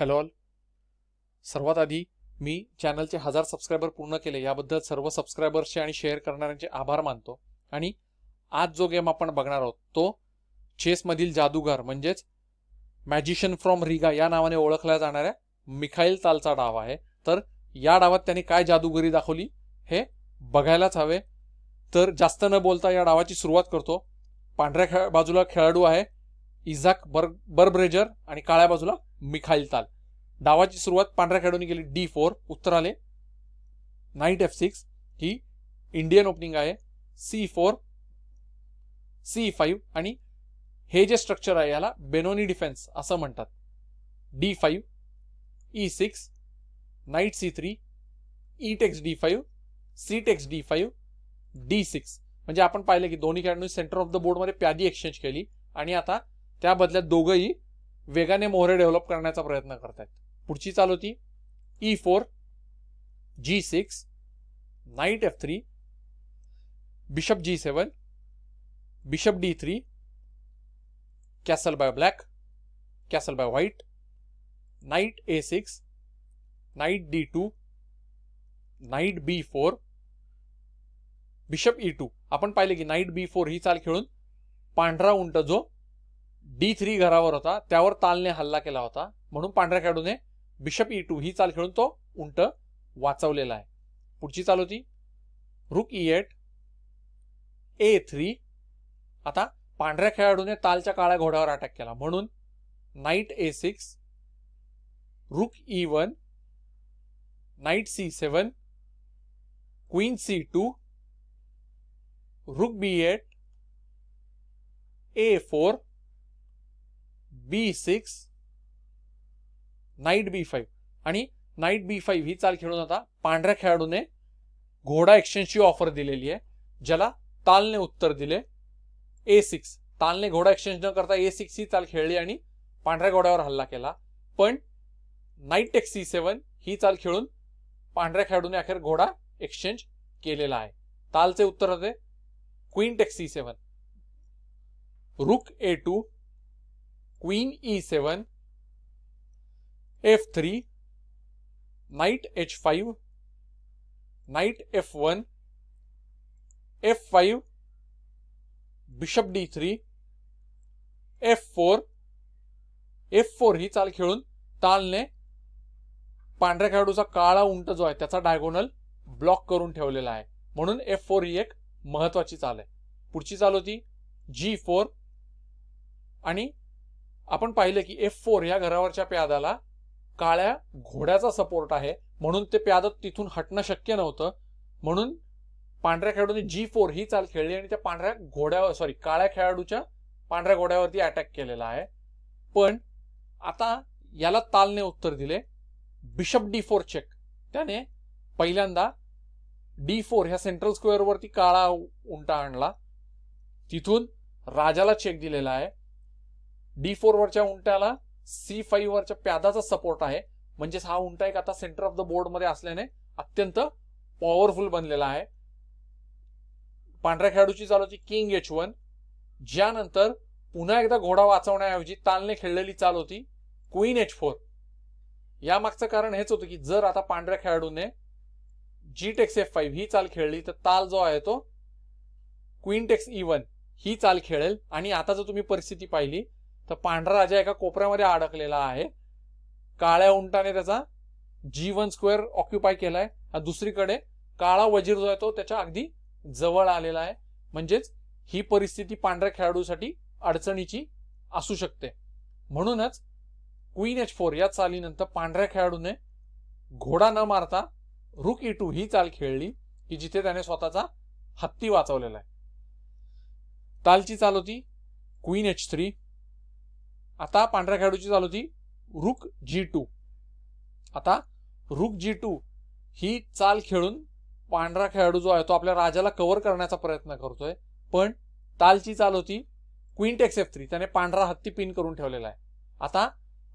hello all सर्वात आधी मी चॅनलचे हजार सबस्क्रायबर पूर्ण केले याबद्दल सर्व सबस्क्रायबर्सचे आणि शेअर करणाऱ्यांचे आभार मानतो आणि आज जो गेम आपण बघणार आहोत तो चेसमधील जादूगार म्हणजेच मॅजिशियन फ्रॉम रिगा या नावाने ओळखल्या जाणाऱ्या मिखाईल तालचा डाव आहे तर या डावात त्यांनी काय जादूगरी दाखवली हे बघायलाच हवे तर जास्त न बोलता या डावाची सुरुवात करतो पांढऱ्या खेळ बाजूला खेळाडू आहे इझाक बर बर्ब्रेजर आणि काळ्या बाजूला मिखाईल ताल डावाची सुरुवात पांढऱ्या खेळाडूंनी केली डी फोर उत्तर आले नाईट एफ सिक्स ही इंडियन ओपनिंग आहे सी फोर सी फाईव्ह आणि हे जे स्ट्रक्चर आहे याला बेनोनी डिफेन्स असं म्हणतात D five E six knight C three E takes D five C takes D five D six म्हणजे आपण पाहिलं की दोन्ही खेळाडूंनी सेंटर ऑफ द बोर्डमध्ये प्यादी एक्सचेंज केली आणि आता त्या बदल्यात दोघंही वेगाने मोहरे डेव्हलप करण्याचा प्रयत्न करत आहेत पुढची चाल होती E four G six knight F three bishop G seven bishop D three castle by black castle by white knight A six knight D two knight B four bishop E two आपण पाहिले की night B four ही चाल खेळून पांढरा उंट जो D three घरावर होता त्यावर तालने हल्ला केला होता म्हणून पांढऱ्या खेळाडूने बिशप ई e टू ही चाल खेळून तो उंट वाचवलेला आहे पुढची चाल होती रुक ई एट ए थ्री आता पांढऱ्या खेळाडूने तालच्या काळ्या घोड्यावर अटॅक केला म्हणून knight A six rook E one knight C seven queen C two rook B eight A four B six knight B five आणि नाईट बी फाईव्ह ही चाल खेळून आता पांढऱ्या खेळाडूने घोडा एक्सचेंजची ऑफर दिलेली आहे ज्याला तालने उत्तर दिले ए सिक्स तालने घोडा एक्सचेंज न करता ए सिक्स ही चाल खेळली आणि पांढऱ्या घोड्यावर हल्ला केला पण नाईट टेक्सी सी सेवन ही चाल खेळून पांढऱ्या खेळाडूने अखेर घोडा एक्सचेंज केलेला आहे तालचे उत्तर होते queen taxi C seven rook A two queen E seven F three knight H five knight F one F five bishop D three F four F four ही चाल खेळून तालने पांढऱ्या खेळाडूचा काळा उंट जो आहे त्याचा डायगोनल ब्लॉक करून ठेवलेला आहे म्हणून एफ फोर ही एक महत्वाची चाल आहे पुढची चाल होती जी फोर आणि आपण पाहिलं की एफ फोर या घरावरच्या प्यादाला काळ्या घोड्याचा सपोर्ट आहे म्हणून ते प्याद तिथून हटणं शक्य नव्हतं म्हणून पांढऱ्या खेळाडूने जी फोर ही चाल खेळली आणि त्या पांढऱ्या घोड्यावर सॉरी काळ्या खेळाडूच्या पांढऱ्या घोड्यावरती अटॅक केलेला आहे पण आता याला तालने उत्तर दिले बिशप डी फोर चेक त्याने पहिल्यांदा डी फोर ह्या सेंट्रल स्क्वेअरवरती काळा उंटा आणला तिथून राजाला चेक दिलेला आहे डी फोर वरच्या उंट्याला सी फाईव्ह वरच्या प्यादाचा सपोर्ट आहे म्हणजेच हा उंटा एक आता सेंटर ऑफ द बोर्ड मध्ये असल्याने अत्यंत पॉवरफुल बनलेला आहे पांढऱ्या खेळाडूची चाल होती किंग एच वन ज्यानंतर पुन्हा एकदा घोडा वाचवण्याऐवजी तालने खेळलेली चाल होती क्वीन एच फोर यामागचं कारण हेच होतं की जर आता पांढऱ्या खेळाडूने जी टेक्स एफ फाईव्ह ही चाल खेळली तर ताल जो आहे तो क्वीन टेक्स वन ही चाल खेळेल आणि आता जर तुम्ही परिस्थिती पाहिली तर पांढरा राजा एका कोपऱ्यामध्ये अडकलेला आहे काळ्या उंटाने त्याचा जी वन स्क्वेअर ऑक्युपाय केलाय दुसरीकडे काळा वजीर जो आहे तो त्याच्या अगदी जवळ आलेला आहे म्हणजेच ही परिस्थिती पांढऱ्या खेळाडूसाठी अडचणीची असू शकते म्हणूनच क्वीन एच फोर या चालीनंतर पांढऱ्या खेळाडूने घोडा न मारता रुक ई टू ही चाल खेळली की जिथे त्याने स्वतःचा हत्ती वाचवलेला आहे तालची चाल होती क्वीन एच थ्री आता पांढऱ्या खेळाडूची चालू होती रुक जी टू आता रुक जी टू ही चाल खेळून पांढरा खेळाडू जो आहे तो आपल्या राजाला कव्हर करण्याचा प्रयत्न करतोय पण तालची चाल होती क्वीन टेक्स एफ थ्री त्याने पांढरा हत्ती पिन करून ठेवलेला आहे आता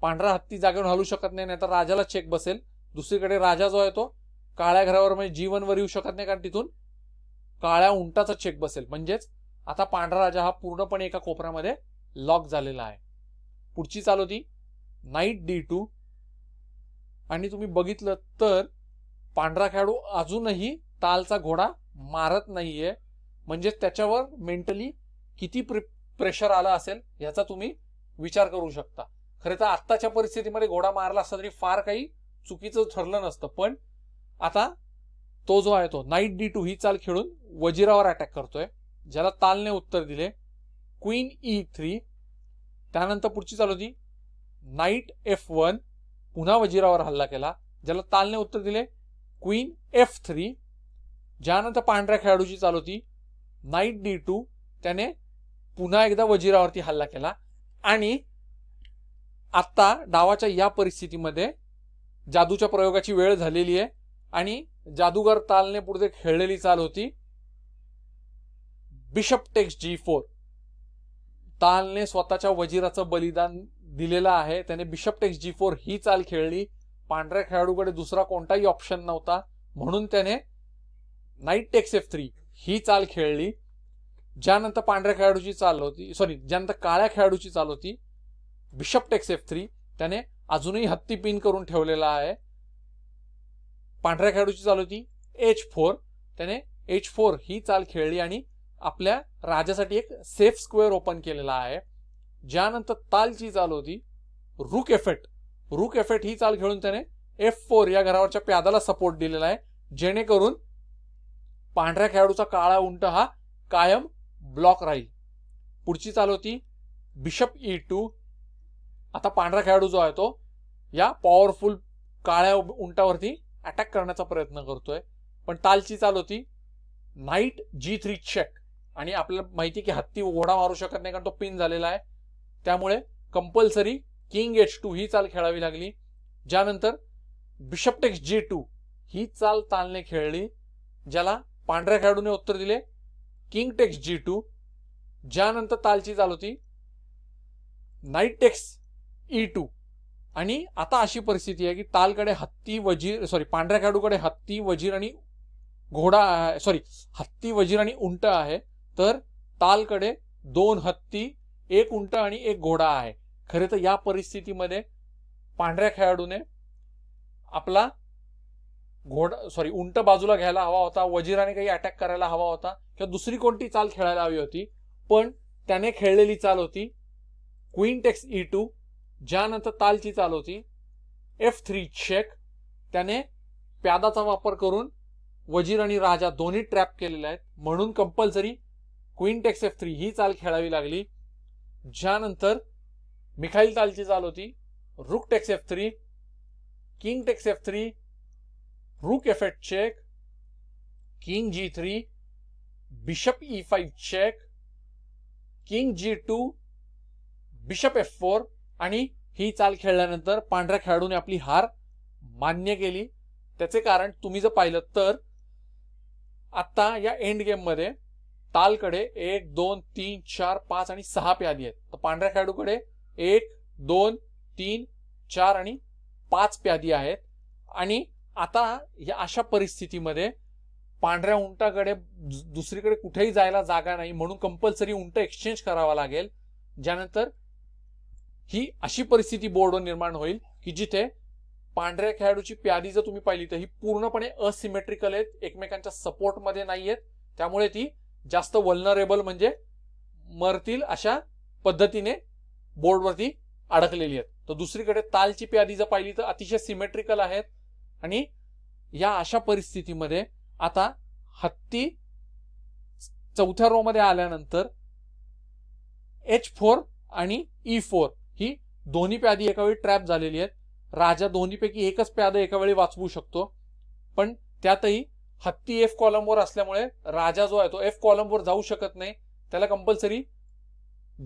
पांढरा हत्ती जागेवर हलू शकत नाही नाहीतर राजाला चेक बसेल दुसरीकडे राजा जो आहे तो काळ्या घरावर म्हणजे जीवनवर येऊ शकत नाही कारण तिथून काळ्या उंटाचा चेक बसेल म्हणजेच आता पांढरा राजा हा पूर्णपणे एका कोपऱ्यामध्ये लॉक झालेला आहे पुढची चाल होती नाईट डी टू आणि तुम्ही बघितलं तर पांढरा खेळाडू अजूनही तालचा घोडा मारत नाहीये म्हणजे त्याच्यावर मेंटली किती प्रेशर आला असेल याचा तुम्ही विचार करू शकता खरं तर आत्ताच्या परिस्थितीमध्ये घोडा मारला असता तरी फार काही चुकीचं ठरलं नसतं पण आता तो जो आहे तो नाईट डी टू ही चाल खेळून वजिरावर अटॅक करतोय ज्याला तालने उत्तर दिले क्वीन ई थ्री त्यानंतर पुढची चालू होती नाईट एफ वन पुन्हा वजिरावर हल्ला केला ज्याला तालने उत्तर दिले क्वीन एफ थ्री ज्यानंतर पांढऱ्या खेळाडूची चालू होती नाईट डी टू त्याने पुन्हा एकदा वजिरावरती हल्ला केला आणि आता डावाच्या या परिस्थितीमध्ये जादूच्या प्रयोगाची वेळ झालेली आहे आणि जादूगर तालने पुढे खेळलेली चाल होती बिशप टेक्स जी फोर तालने स्वतःच्या वजीराचं बलिदान दिलेलं आहे त्याने बिशप टेक्स जी फोर ही चाल खेळली पांढऱ्या खेळाडूकडे दुसरा कोणताही ऑप्शन नव्हता म्हणून त्याने नाईट टेक्स एफ थ्री ही चाल खेळली ज्यानंतर पांढऱ्या खेळाडूची चाल होती सॉरी ज्यानंतर काळ्या खेळाडूची चाल होती बिशप टेक्स एफ थ्री त्याने अजूनही हत्ती पिन करून ठेवलेला आहे पांढऱ्या खेळाडूची चाल होती एच फोर त्याने एच फोर ही चाल खेळली आणि आपल्या राजासाठी एक सेफ स्क्वेअर ओपन केलेला आहे ज्यानंतर तालची चाल होती रुक एफेट रुक एफेट ही चाल खेळून त्याने एफ फोर या घरावरच्या प्यादाला सपोर्ट दिलेला आहे जेणेकरून पांढऱ्या खेळाडूचा काळा उंट हा कायम ब्लॉक राहील पुढची चाल होती बिशप ई टू आता पांढरा खेळाडू जो आहे तो या पॉवरफुल काळ्या उंटावरती अटॅक करण्याचा प्रयत्न करतोय पण तालची चाल होती नाईट जी थ्री चेक आणि आपल्याला माहिती की हत्ती ओढा मारू शकत नाही कारण तो पिन झालेला आहे त्यामुळे कंपल्सरी किंग एच टू ही चाल खेळावी लागली ज्यानंतर बिशप टेक्स जी टू ही चाल तालने खेळली ज्याला पांढऱ्या खेळाडूने उत्तर दिले किंग टेक्स जी टू ज्यानंतर तालची चाल होती नाईट टेक्स ई टू आणि आता अशी परिस्थिती आहे की तालकडे हत्ती वजीर सॉरी पांढऱ्या खेळाडूकडे हत्ती वजीर आणि घोडा सॉरी हत्ती वजीर आणि उंट आहे तर तालकडे दोन हत्ती एक उंट आणि एक घोडा आहे खरे तर या परिस्थितीमध्ये पांढऱ्या खेळाडूने आपला घोडा सॉरी उंट बाजूला घ्यायला हवा होता वजीराने काही अटॅक करायला हवा होता किंवा दुसरी कोणती चाल खेळायला हवी होती पण त्याने खेळलेली चाल होती क्वीन टेक्स ई टू ज्यानंतर तालची चाल होती एफ थ्री चेक त्याने प्यादाचा वापर करून वजीर आणि राजा दोन्ही ट्रॅप केलेले आहेत म्हणून compulsory queen takes F three ही चाल खेळावी लागली ज्यानंतर मिखाईल चालची चाल होती rook takes F three king takes F three rook F eight check king G three bishop E five check king G two bishop F four आणि ही चाल खेळल्यानंतर पांढऱ्या खेळाडूने आपली हार मान्य केली त्याचे कारण तुम्ही जर पाहिलं तर आत्ता या एंड गेममध्ये तालकडे एक दोन तीन चार पाच आणि सहा प्यादी आहेत तर पांढऱ्या खेळाडूकडे एक दोन तीन चार आणि पाच प्यादी आहेत आणि आता या अशा परिस्थितीमध्ये पांढऱ्या उंटाकडे दुसरीकडे कुठेही जायला जागा नाही म्हणून कंपल्सरी उंट एक्सचेंज करावा लागेल ज्यानंतर ही अशी परिस्थिती बोर्डवर निर्माण होईल की जिथे पांढऱ्या खेळाडूची प्यादी जर तुम्ही पाहिली तर ही पूर्णपणे असिमेट्रिकल आहेत एकमेकांच्या सपोर्टमध्ये नाही आहेत त्यामुळे ती जास्त वल्नरेबल म्हणजे मरतील अशा पद्धतीने बोर्डवरती अडकलेली आहेत तर दुसरीकडे तालची प्यादी जर पाहिली तर अतिशय सिमेट्रिकल आहेत आणि या अशा परिस्थितीमध्ये आता हत्ती चौथ्या रो मध्ये आल्यानंतर एच फोर आणि ई e फोर ही दोन्ही प्यादी एका वेळी ट्रॅप झालेली आहेत राजा दोन्हीपैकी एकच प्यादा एका वेळी वाचवू शकतो पण त्यातही हत्ती एफ कॉलमवर असल्यामुळे राजा जो आहे तो एफ कॉलमवर जाऊ शकत नाही त्याला कंपल्सरी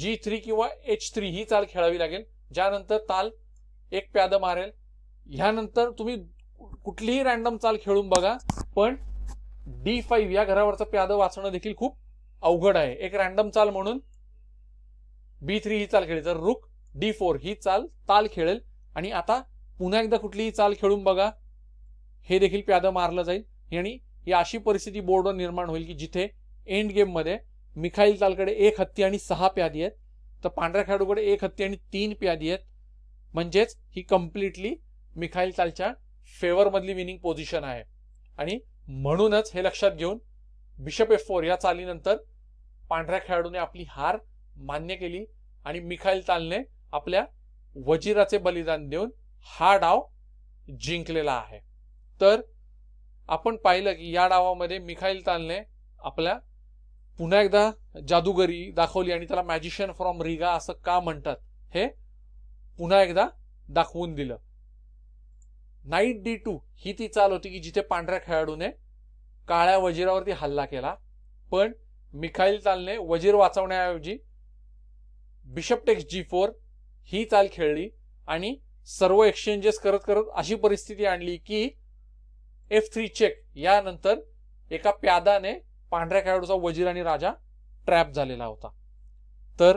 जी थ्री किंवा एच थ्री ही चाल खेळावी लागेल ज्यानंतर ताल एक प्याद मारेल ह्यानंतर तुम्ही कुठलीही रॅन्डम चाल खेळून बघा पण डी फाईव्ह या घरावरचं प्याद वाचणं देखील खूप अवघड आहे एक रॅन्डम चाल म्हणून बी थ्री ही चाल खेळेल तर रुक डी फोर ही चाल ताल खेळेल आणि आता पुन्हा एकदा कुठलीही चाल खेळून बघा हे देखील प्याद मारलं जाईल यांनी ही अशी परिस्थिती बोर्डवर निर्माण होईल की जिथे एंड गेममध्ये मिखाईल तालकडे एक हत्ती आणि सहा प्यादी आहेत तर पांढऱ्या खेळाडूकडे एक हत्ती आणि तीन प्यादी आहेत म्हणजेच ही कम्प्लिटली मिखाईल तालच्या फेवरमधली विनिंग पोझिशन आहे आणि म्हणूनच हे लक्षात घेऊन बिशप एफ फोर या चालीनंतर पांढऱ्या खेळाडूने आपली हार मान्य केली आणि मिखाईल तालने आपल्या वजिराचे बलिदान देऊन हा डाव जिंकलेला आहे तर आपण पाहिलं की या डावामध्ये मिखाईल तालने आपल्या पुन्हा एकदा जादूगरी दाखवली आणि त्याला मॅजिशियन फ्रॉम रिगा असं का म्हणतात हे पुन्हा एकदा दाखवून दिलं नाईट डी टू ही ती चाल होती की जिथे पांढऱ्या खेळाडूने काळ्या वजीरावरती हल्ला केला पण मिखाईल तालने वजीर वाचवण्याऐवजी बिशप टेक्स जी फोर ही चाल खेळली आणि सर्व एक्सचेंजेस करत करत अशी परिस्थिती आणली की एफ थ्री चेक यानंतर एका प्यादाने पांढऱ्या खेळाडूचा वजीर आणि राजा ट्रॅप झालेला होता तर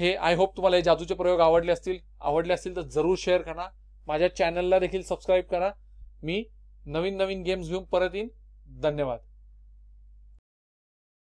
हे आय होप तुम्हाला हे जादूचे प्रयोग आवडले असतील आवडले असतील तर जरूर शेअर करा माझ्या चॅनलला देखील सबस्क्राईब करा मी नवीन नवीन गेम्स घेऊन परत येईन धन्यवाद